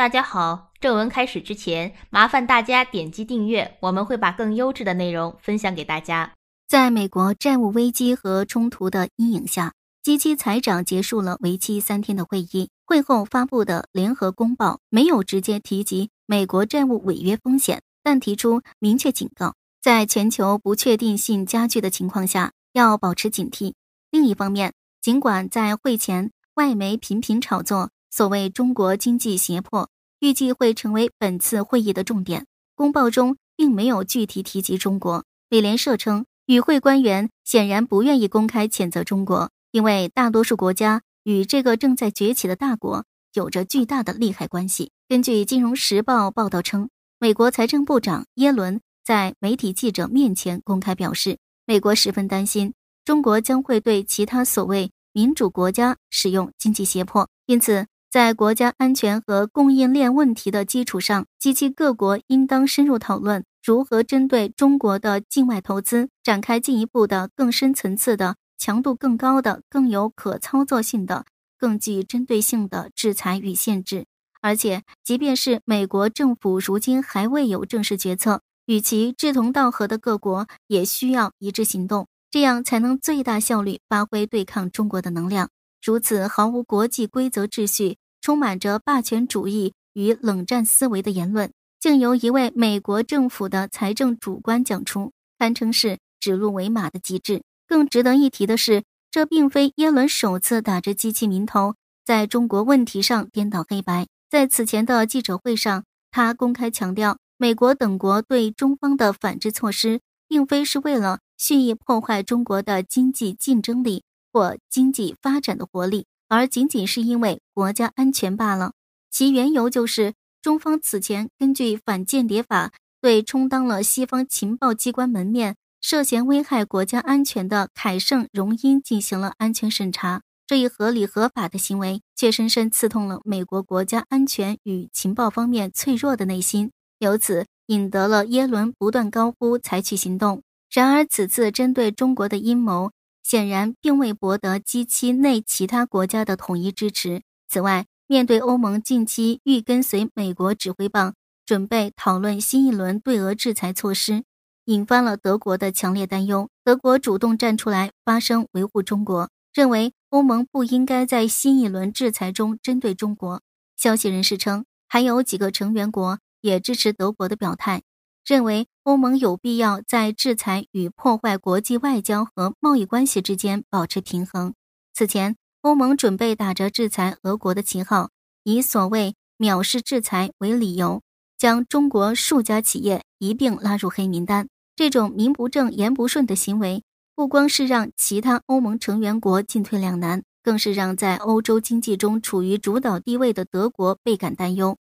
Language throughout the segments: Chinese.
大家好，正文开始之前，麻烦大家点击订阅，我们会把更优质的内容分享给大家。在美国债务危机和冲突的阴影下，基期财长结束了为期三天的会议。会后发布的联合公报没有直接提及美国债务违约风险，但提出明确警告：在全球不确定性加剧的情况下，要保持警惕。另一方面，尽管在会前，外媒频频炒作。所谓中国经济胁迫，预计会成为本次会议的重点。公报中并没有具体提及中国。美联社称，与会官员显然不愿意公开谴责中国，因为大多数国家与这个正在崛起的大国有着巨大的利害关系。根据《金融时报》报道称，美国财政部长耶伦在媒体记者面前公开表示，美国十分担心中国将会对其他所谓民主国家使用经济胁迫，因此。在国家安全和供应链问题的基础上，及其各国应当深入讨论如何针对中国的境外投资展开进一步的、更深层次的、强度更高的、更有可操作性的、更具针对性的制裁与限制。而且，即便是美国政府如今还未有正式决策，与其志同道合的各国也需要一致行动，这样才能最大效率发挥对抗中国的能量。如此毫无国际规则秩序、充满着霸权主义与冷战思维的言论，竟由一位美国政府的财政主官讲出，堪称是指鹿为马的极致。更值得一提的是，这并非耶伦首次打着“机器”名头，在中国问题上颠倒黑白。在此前的记者会上，他公开强调，美国等国对中方的反制措施，并非是为了蓄意破坏中国的经济竞争力。或经济发展的活力，而仅仅是因为国家安全罢了。其缘由就是中方此前根据反间谍法对充当了西方情报机关门面、涉嫌危害国家安全的凯盛荣膺进行了安全审查，这一合理合法的行为却深深刺痛了美国国家安全与情报方面脆弱的内心，由此引得了耶伦不断高呼采取行动。然而，此次针对中国的阴谋。显然，并未博得机期内其他国家的统一支持。此外，面对欧盟近期欲跟随美国指挥棒，准备讨论新一轮对俄制裁措施，引发了德国的强烈担忧。德国主动站出来发声维护中国，认为欧盟不应该在新一轮制裁中针对中国。消息人士称，还有几个成员国也支持德国的表态。认为欧盟有必要在制裁与破坏国际外交和贸易关系之间保持平衡。此前，欧盟准备打着制裁俄国的旗号，以所谓“藐视制裁”为理由，将中国数家企业一并拉入黑名单。这种名不正言不顺的行为，不光是让其他欧盟成员国进退两难，更是让在欧洲经济中处于主导地位的德国倍感担忧。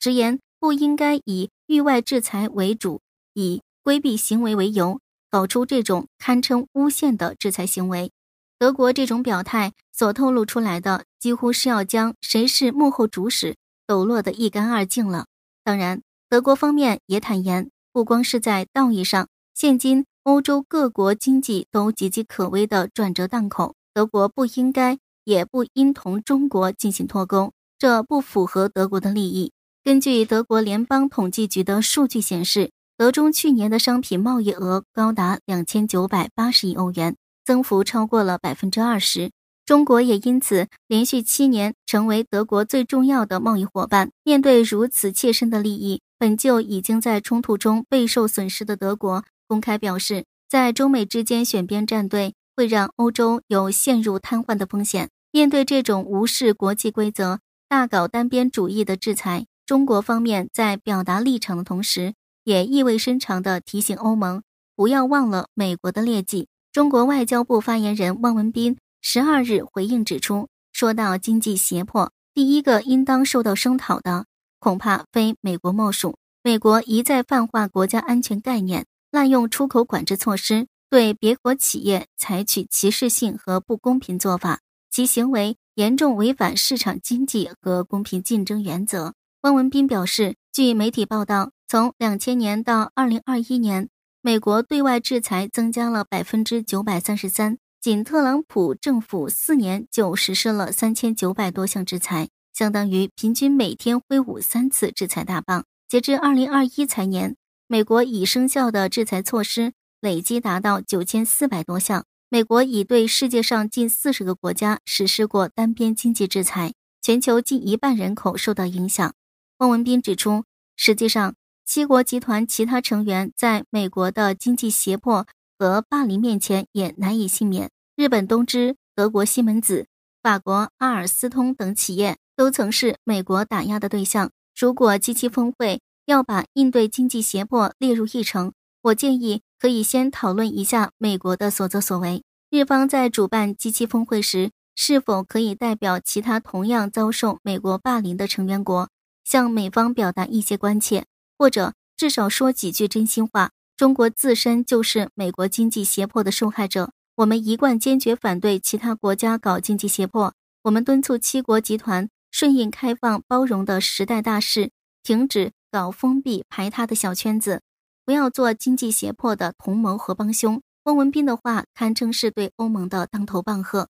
直言不应该以。域外制裁为主，以规避行为为由，搞出这种堪称诬陷的制裁行为。德国这种表态所透露出来的，几乎是要将谁是幕后主使抖落得一干二净了。当然，德国方面也坦言，不光是在道义上，现今欧洲各国经济都岌岌可危的转折档口，德国不应该也不应同中国进行脱钩，这不符合德国的利益。根据德国联邦统计局的数据显示，德中去年的商品贸易额高达两千九百八十亿欧元，增幅超过了百分之二十。中国也因此连续七年成为德国最重要的贸易伙伴。面对如此切身的利益，本就已经在冲突中备受损失的德国公开表示，在中美之间选边站队会让欧洲有陷入瘫痪的风险。面对这种无视国际规则、大搞单边主义的制裁，中国方面在表达立场的同时，也意味深长地提醒欧盟不要忘了美国的劣迹。中国外交部发言人汪文斌十二日回应指出，说到经济胁迫，第一个应当受到声讨的恐怕非美国莫属。美国一再泛化国家安全概念，滥用出口管制措施，对别国企业采取歧视性和不公平做法，其行为严重违反市场经济和公平竞争原则。汪文斌表示，据媒体报道，从两千年到二零二一年，美国对外制裁增加了百分之九百三十三。仅特朗普政府四年就实施了三千九百多项制裁，相当于平均每天挥舞三次制裁大棒。截至二零二一财年，美国已生效的制裁措施累计达到九千四百多项。美国已对世界上近四十个国家实施过单边经济制裁，全球近一半人口受到影响。汪文斌指出，实际上，七国集团其他成员在美国的经济胁迫和霸凌面前也难以幸免。日本东芝、德国西门子、法国阿尔斯通等企业都曾是美国打压的对象。如果机器峰会要把应对经济胁迫列入议程，我建议可以先讨论一下美国的所作所为。日方在主办机器峰会时，是否可以代表其他同样遭受美国霸凌的成员国？向美方表达一些关切，或者至少说几句真心话。中国自身就是美国经济胁迫的受害者。我们一贯坚决反对其他国家搞经济胁迫。我们敦促七国集团顺应开放包容的时代大势，停止搞封闭排他的小圈子，不要做经济胁迫的同谋和帮凶。汪文斌的话堪称是对欧盟的当头棒喝，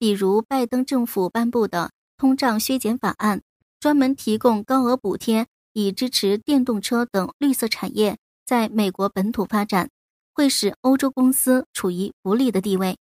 比如拜登政府颁布的通胀削减法案。专门提供高额补贴以支持电动车等绿色产业在美国本土发展，会使欧洲公司处于不利的地位，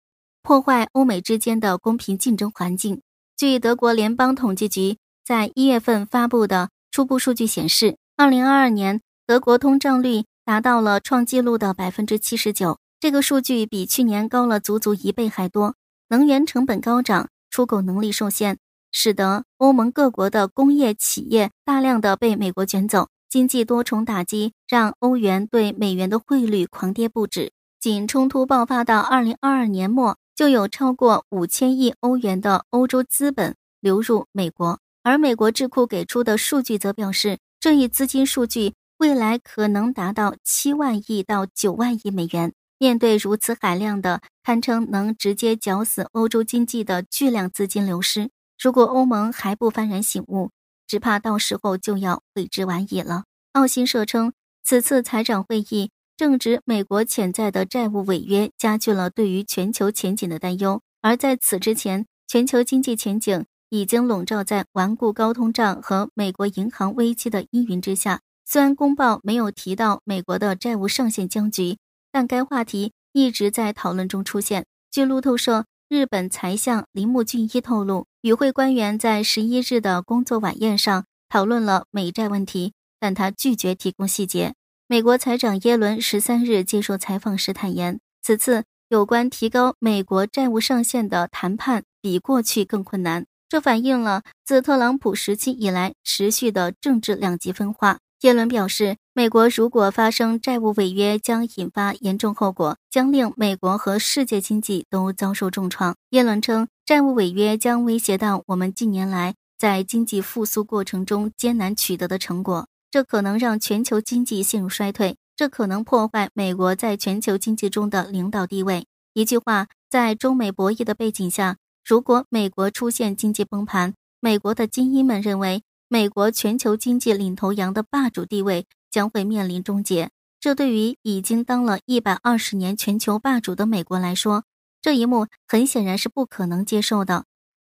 破坏欧美之间的公平竞争环境。据德国联邦统计局在一月份发布的初步数据显示，二零二二年德国通胀率达到了创纪录的百分之七十九，这个数据比去年高了足足一倍还多。能源成本高涨，出口能力受限。使得欧盟各国的工业企业大量的被美国卷走，经济多重打击让欧元对美元的汇率狂跌不止。仅冲突爆发到二零二二年末，就有超过五千亿欧元的欧洲资本流入美国，而美国智库给出的数据则表示，这一资金数据未来可能达到七万亿到九万亿美元。面对如此海量的、堪称能直接绞死欧洲经济的巨量资金流失。如果欧盟还不幡然醒悟，只怕到时候就要悔之晚矣了。澳新社称，此次财长会议正值美国潜在的债务违约加剧了对于全球前景的担忧，而在此之前，全球经济前景已经笼罩在顽固高通胀和美国银行危机的阴云之下。虽然公报没有提到美国的债务上限僵局，但该话题一直在讨论中出现。据路透社。日本财相铃木俊一透露，与会官员在十一日的工作晚宴上讨论了美债问题，但他拒绝提供细节。美国财长耶伦十三日接受采访时坦言，此次有关提高美国债务上限的谈判比过去更困难，这反映了自特朗普时期以来持续的政治两极分化。耶伦表示，美国如果发生债务违约，将引发严重后果，将令美国和世界经济都遭受重创。耶伦称，债务违约将威胁到我们近年来在经济复苏过程中艰难取得的成果，这可能让全球经济陷入衰退，这可能破坏美国在全球经济中的领导地位。一句话，在中美博弈的背景下，如果美国出现经济崩盘，美国的精英们认为。美国全球经济领头羊的霸主地位将会面临终结。这对于已经当了一百二十年全球霸主的美国来说，这一幕很显然是不可能接受的。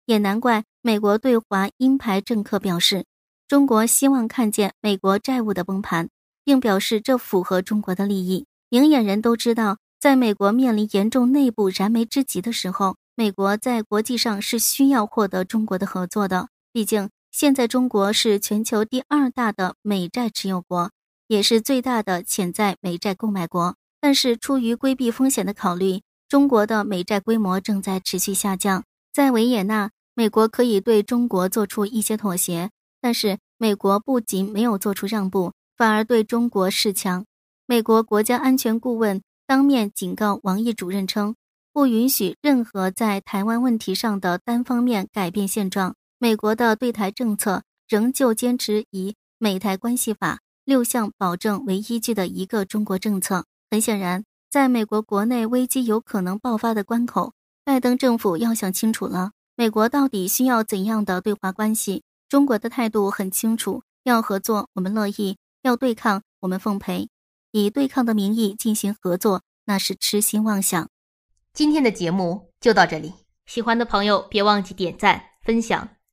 也难怪美国对华鹰派政客表示，中国希望看见美国债务的崩盘，并表示这符合中国的利益。明眼人都知道，在美国面临严重内部燃眉之急的时候，美国在国际上是需要获得中国的合作的。毕竟，现在中国是全球第二大的美债持有国，也是最大的潜在美债购买国。但是出于规避风险的考虑，中国的美债规模正在持续下降。在维也纳，美国可以对中国做出一些妥协，但是美国不仅没有做出让步，反而对中国示强。美国国家安全顾问当面警告王毅主任称，不允许任何在台湾问题上的单方面改变现状。美国的对台政策仍旧坚持以《美台关系法》六项保证为依据的一个中国政策。很显然，在美国国内危机有可能爆发的关口，拜登政府要想清楚了，美国到底需要怎样的对华关系？中国的态度很清楚：要合作，我们乐意；要对抗，我们奉陪。以对抗的名义进行合作，那是痴心妄想。今天的节目就到这里，喜欢的朋友别忘记点赞、分享。